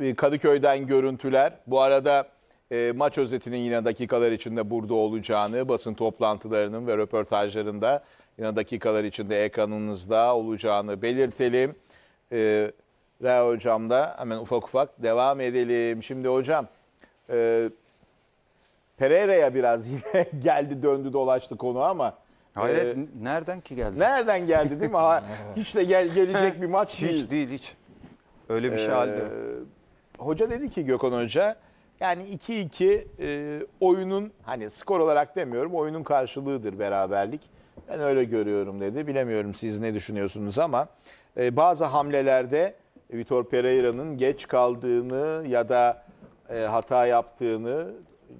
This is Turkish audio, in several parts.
E, Kadıköy'den görüntüler. Bu arada e, maç özetinin yine dakikalar içinde burada olacağını, basın toplantılarının ve röportajlarında yine dakikalar içinde ekranınızda olacağını belirtelim. E, Rea Hocam da hemen ufak ufak devam edelim. Şimdi hocam e, Pereira'ya biraz yine geldi döndü dolaştı konu ama Hayret ee, nereden ki geldi? Nereden geldi değil mi? hiç de gel, gelecek bir maç hiç değil. Hiç değil hiç. Öyle bir şey halde. Ee, hoca dedi ki Gökhan Hoca yani 2-2 e, oyunun hani skor olarak demiyorum oyunun karşılığıdır beraberlik. Ben öyle görüyorum dedi. Bilemiyorum siz ne düşünüyorsunuz ama e, bazı hamlelerde Vitor Pereira'nın geç kaldığını ya da e, hata yaptığını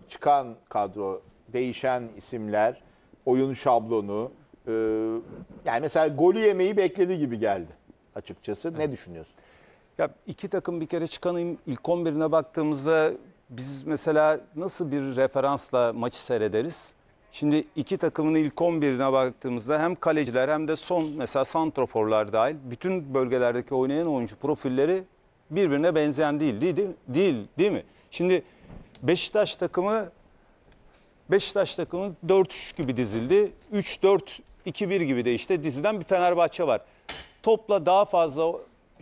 çıkan kadro, değişen isimler, oyun şablonu e, yani mesela golü yemeyi bekledi gibi geldi açıkçası. Ne düşünüyorsunuz? Ya iki takım bir kere çıkanın ilk 11'ine baktığımızda biz mesela nasıl bir referansla maçı seyrederiz? Şimdi iki takımın ilk 11'ine baktığımızda hem kaleciler hem de son mesela santroforlar dahil bütün bölgelerdeki oynayan oyuncu profilleri birbirine benzeyen değil değil, değil, değil mi? Şimdi Beşiktaş takımı Beşiktaş takımı 4-3 gibi dizildi. 3-4-2-1 gibi de işte diziden bir Fenerbahçe var. Topla daha fazla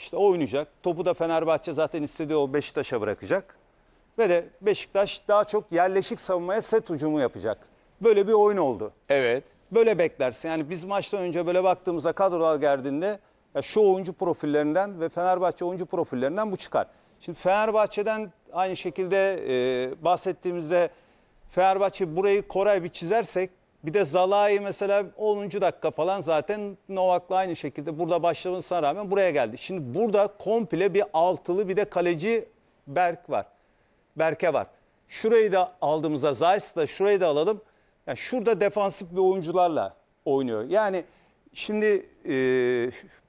işte o oynayacak. Topu da Fenerbahçe zaten istediği o Beşiktaş'a bırakacak. Ve de Beşiktaş daha çok yerleşik savunmaya set ucumu yapacak. Böyle bir oyun oldu. Evet. Böyle beklersin. Yani biz maçtan önce böyle baktığımızda kadrolar geldiğinde ya şu oyuncu profillerinden ve Fenerbahçe oyuncu profillerinden bu çıkar. Şimdi Fenerbahçe'den aynı şekilde e, bahsettiğimizde Fenerbahçe burayı Koray bir çizersek bir de Zalai mesela 10. dakika falan zaten Novak'la aynı şekilde burada başlamasına rağmen buraya geldi. Şimdi burada komple bir altılı bir de kaleci Berk var. Berke var. Şurayı da aldığımızda da şurayı da alalım. Yani şurada defansif bir oyuncularla oynuyor. Yani şimdi e,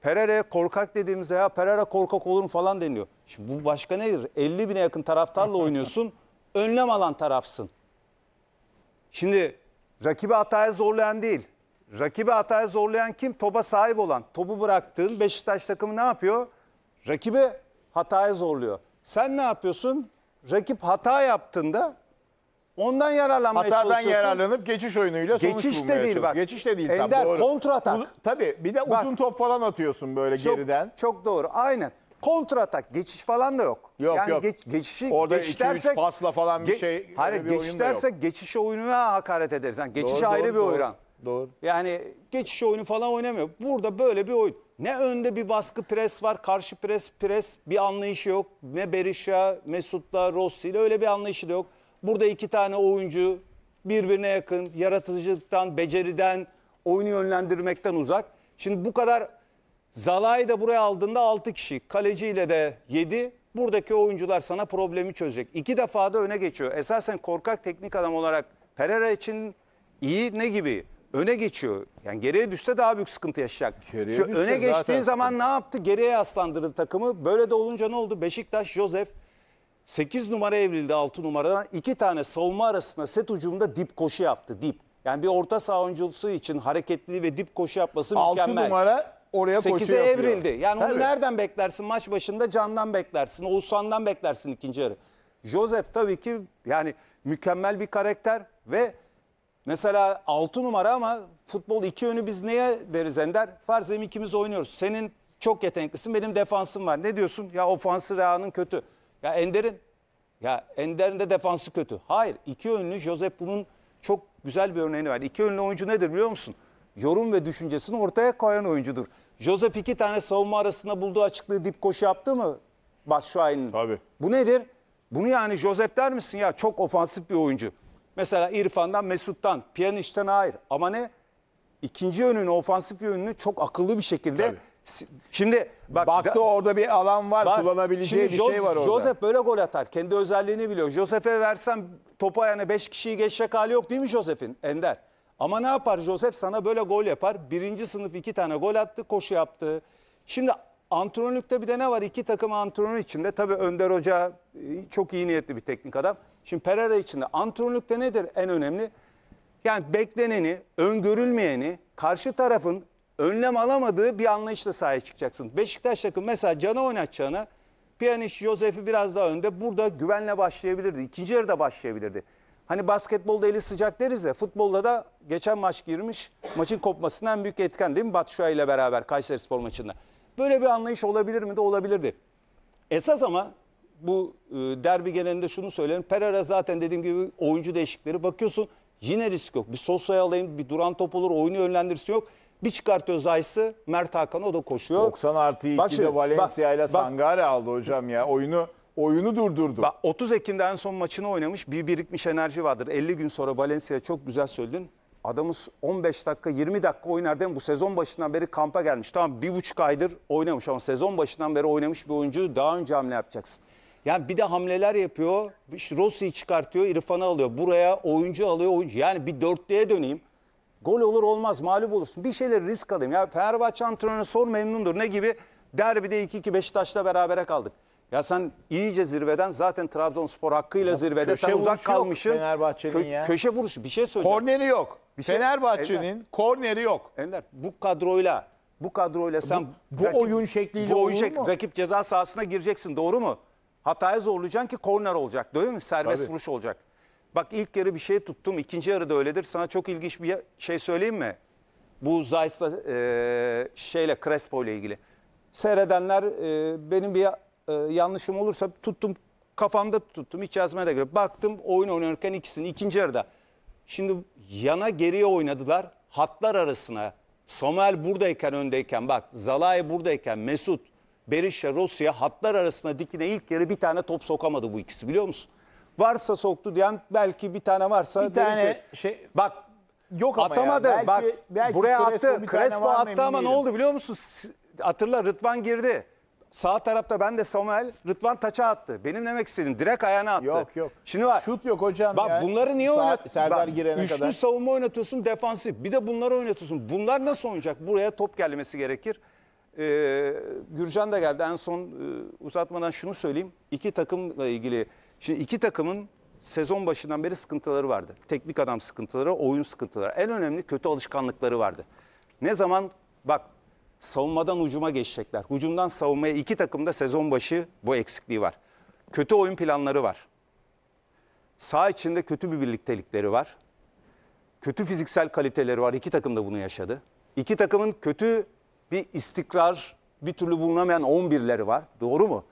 Pereira korkak dediğimizde ya Pereira korkak olur mu falan deniyor. Şimdi bu başka nedir? 50 bine yakın taraftarla oynuyorsun. önlem alan tarafsın. Şimdi Rakibi hataya zorlayan değil. Rakibi hataya zorlayan kim? Topa sahip olan. Topu bıraktığın Beşiktaş takımı ne yapıyor? Rakibi hataya zorluyor. Sen ne yapıyorsun? Rakip hata yaptığında ondan yararlanmaya Hatadan çalışıyorsun. yararlanıp geçiş oyunuyla sonuç Geçiş de değil bak. Geçiş de değil. tam, Ender doğru. kontratak. Uz- Tabii bir de Bak. uzun top falan atıyorsun böyle Çok- geriden. Çok doğru. Aynen kontra atak, geçiş falan da yok. Yok yani yok. Geç, geçişi Orada 2-3 pasla falan bir ge, şey. Hayır bir geçiş dersek geçiş oyununa hakaret ederiz. Yani geçiş doğru, ayrı doğru, bir doğru, oyun. Doğru. Yani geçiş oyunu falan oynamıyor. Burada böyle bir oyun. Ne önde bir baskı pres var, karşı pres pres bir anlayışı yok. Ne Berisha, Mesut'la, Rossi'yle öyle bir anlayışı da yok. Burada iki tane oyuncu birbirine yakın, yaratıcılıktan, beceriden, oyunu yönlendirmekten uzak. Şimdi bu kadar Zalai de buraya aldığında 6 kişi. Kaleciyle de 7. Buradaki oyuncular sana problemi çözecek. İki defa da öne geçiyor. Esasen korkak teknik adam olarak Pereira için iyi ne gibi? Öne geçiyor. Yani geriye düşse daha büyük sıkıntı yaşayacak. Geriye Şu öne geçtiğin zaman sıkıntı. ne yaptı? Geriye aslandırdı takımı. Böyle de olunca ne oldu? Beşiktaş, Josef 8 numara evrildi 6 numaradan. 2 tane savunma arasında set ucumda dip koşu yaptı. Dip. Yani bir orta saha oyuncusu için hareketli ve dip koşu yapması 6 mükemmel. numara oraya koşu 8'e yapıyor. evrildi. Yani Tabii. onu nereden beklersin? Maç başında Can'dan beklersin. Oğuzhan'dan beklersin ikinci yarı. Joseph tabii ki yani mükemmel bir karakter ve mesela 6 numara ama futbol iki yönü biz neye deriz Ender? Farzem ikimiz oynuyoruz. Senin çok yeteneklisin benim defansım var. Ne diyorsun? Ya ofansı Rea'nın kötü. Ya Ender'in ya Ender'in de defansı kötü. Hayır iki yönlü Josep bunun çok güzel bir örneğini verdi. İki yönlü oyuncu nedir biliyor musun? yorum ve düşüncesini ortaya koyan oyuncudur. Josep iki tane savunma arasında bulduğu açıklığı dip koşu yaptı mı Batshuayi'nin? Tabii. Bu nedir? Bunu yani Josep der misin ya çok ofansif bir oyuncu. Mesela İrfan'dan, Mesut'tan, Pjanic'ten hayır. Ama ne? İkinci yönünü, ofansif yönünü çok akıllı bir şekilde Tabii. Şimdi bak, baktı da, orada bir alan var, bak, kullanabileceği bir Jose, şey var orada. Josep böyle gol atar. Kendi özelliğini biliyor. Josep'e versen topu ayağına 5 kişiyi geçecek hali yok değil mi Josep'in? Ender. Ama ne yapar Josef sana böyle gol yapar. Birinci sınıf iki tane gol attı, koşu yaptı. Şimdi antrenörlükte bir de ne var? İki takım antrenör içinde. Tabii Önder Hoca e, çok iyi niyetli bir teknik adam. Şimdi Pereira içinde antrenörlükte nedir en önemli? Yani bekleneni, öngörülmeyeni, karşı tarafın önlem alamadığı bir anlayışla sahaya çıkacaksın. Beşiktaş takım mesela Can'ı oynatacağını, Piyaniş Josef'i biraz daha önde. Burada güvenle başlayabilirdi. İkinci yarıda başlayabilirdi. Hani basketbolda eli sıcak deriz ya futbolda da geçen maç girmiş maçın kopmasından büyük etken değil mi Batşua ile beraber Kayseri Spor maçında. Böyle bir anlayış olabilir mi de olabilirdi. Esas ama bu e, derbi genelinde şunu söyleyelim. Pereira zaten dediğim gibi oyuncu değişikleri bakıyorsun yine risk yok. Bir Sosa'yı alayım bir duran top olur oyunu yönlendirsin yok. Bir çıkartıyor Zayıs'ı Mert Hakan o da koşuyor. 90 artı 2'de Valencia ile Sangare aldı hocam ya oyunu oyunu durdurdu. Bak, 30 Ekim'de en son maçını oynamış bir birikmiş enerji vardır. 50 gün sonra Valencia'ya çok güzel söyledin. Adamız 15 dakika 20 dakika oynar değil mi? Bu sezon başından beri kampa gelmiş. Tamam bir buçuk aydır oynamış ama sezon başından beri oynamış bir oyuncu daha önce hamle yapacaksın. Yani bir de hamleler yapıyor. İşte Rossi'yi çıkartıyor, İrfan'ı alıyor. Buraya oyuncu alıyor, oyuncu. Yani bir dörtlüğe döneyim. Gol olur olmaz mağlup olursun. Bir şeyler risk alayım. Ya Fenerbahçe antrenörü sor memnundur. Ne gibi? Derbide 2-2 Beşiktaş'la berabere kaldık. Ya sen iyice zirveden zaten Trabzonspor hakkıyla ya zirvede. Sen uzak kalmışsın. Fenerbahçe'nin Köşe vuruşu bir şey söyleyeceğim. Korneri yok. Bir şey, Fenerbahçe'nin korneri yok. Ender bu kadroyla bu kadroyla sen bu, bu rakip, oyun şekliyle bu oyun şekli, mu? rakip ceza sahasına gireceksin doğru mu? Hataya zorlayacaksın ki korner olacak değil mi? Serbest Tabii. vuruş olacak. Bak ilk yarı bir şey tuttum. ikinci yarı da öyledir. Sana çok ilginç bir şey söyleyeyim mi? Bu Zayt'la e, şeyle Crespo ile ilgili. Seyredenler e, benim bir e, yanlışım olursa tuttum kafamda tuttum iç yazmaya da göre. Baktım oyun oynarken ikisini ikinci yarıda. Şimdi yana geriye oynadılar hatlar arasına. Somel buradayken öndeyken bak Zalai buradayken Mesut Berisha Rusya hatlar arasına dikine ilk yarı bir tane top sokamadı bu ikisi biliyor musun? Varsa soktu diyen belki bir tane varsa bir tane ki, şey bak yok ama atamadı ya. Belki, bak belki buraya Crespo attı Crespo attı ama ne oldu biliyor musun? Hatırla Rıdvan girdi. Sağ tarafta ben de Samuel Rıdvan taça attı. Benim demek istedim direkt ayağına attı. Yok yok. Şimdi var. Şut yok hocam Bak ya. bunları niye Saat, oynat? Serdar Bak, girene üçlü kadar. savunma oynatıyorsun defansif. Bir de bunları oynatıyorsun. Bunlar nasıl oynayacak? Buraya top gelmesi gerekir. Ee, Gürcan da geldi. En son e, uzatmadan şunu söyleyeyim. İki takımla ilgili. Şimdi iki takımın sezon başından beri sıkıntıları vardı. Teknik adam sıkıntıları, oyun sıkıntıları. En önemli kötü alışkanlıkları vardı. Ne zaman bak savunmadan ucuma geçecekler. Hucumdan savunmaya iki takım da sezon başı bu eksikliği var. Kötü oyun planları var. Sağ içinde kötü bir birliktelikleri var. Kötü fiziksel kaliteleri var. İki takım da bunu yaşadı. İki takımın kötü bir istikrar, bir türlü bulunamayan 11'leri var. Doğru mu?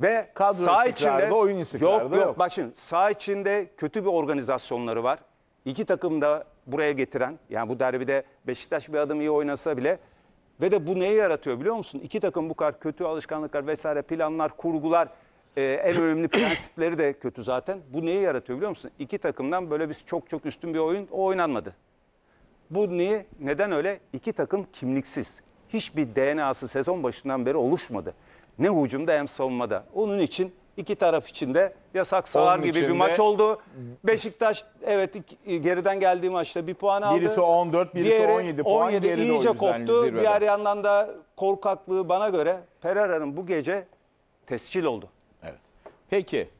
Ve kadro sağ içinde oyun istikrarı yok, yok. yok. Bak şimdi sağ içinde kötü bir organizasyonları var. İki takım da buraya getiren yani bu derbide Beşiktaş bir adım iyi oynasa bile ve de bu neyi yaratıyor biliyor musun? İki takım bu kadar kötü alışkanlıklar vesaire planlar, kurgular, e, en önemli prensipleri de kötü zaten. Bu neyi yaratıyor biliyor musun? İki takımdan böyle biz çok çok üstün bir oyun o oynanmadı. Bu niye? Neden öyle? İki takım kimliksiz. Hiçbir DNA'sı sezon başından beri oluşmadı. Ne hücumda hem savunmada. Onun için İki taraf içinde yasak salar Onun gibi bir maç oldu. Beşiktaş evet e, geriden geldiği maçta bir puan aldı. Birisi 14, birisi 17 puan geride o iyice yüzden koptu. zirvede. Diğer yandan da korkaklığı bana göre Pereira'nın bu gece tescil oldu. Evet. Peki